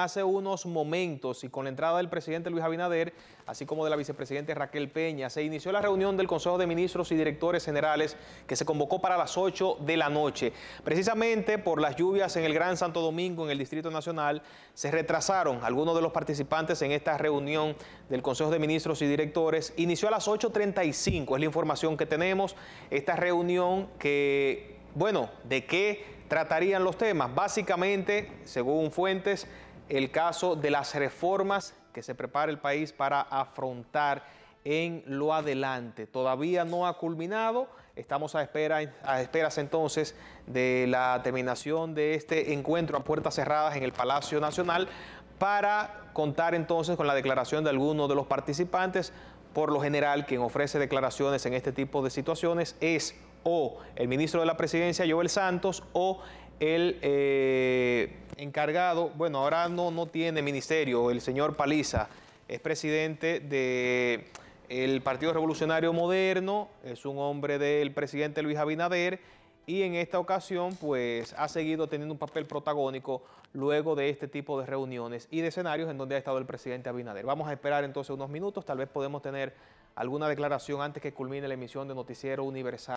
Hace unos momentos y con la entrada del presidente Luis Abinader, así como de la vicepresidenta Raquel Peña, se inició la reunión del Consejo de Ministros y Directores Generales que se convocó para las 8 de la noche. Precisamente por las lluvias en el Gran Santo Domingo, en el Distrito Nacional, se retrasaron algunos de los participantes en esta reunión del Consejo de Ministros y Directores. Inició a las 8.35, es la información que tenemos. Esta reunión que, bueno, ¿de qué tratarían los temas? Básicamente, según fuentes, el caso de las reformas que se prepara el país para afrontar en lo adelante. Todavía no ha culminado, estamos a, espera, a esperas entonces de la terminación de este encuentro a puertas cerradas en el Palacio Nacional para contar entonces con la declaración de algunos de los participantes. Por lo general, quien ofrece declaraciones en este tipo de situaciones es o el ministro de la Presidencia, Joel Santos, o el... Eh, encargado, bueno, ahora no, no tiene ministerio, el señor Paliza es presidente del Partido Revolucionario Moderno, es un hombre del presidente Luis Abinader y en esta ocasión pues ha seguido teniendo un papel protagónico luego de este tipo de reuniones y de escenarios en donde ha estado el presidente Abinader. Vamos a esperar entonces unos minutos, tal vez podemos tener alguna declaración antes que culmine la emisión de Noticiero Universal.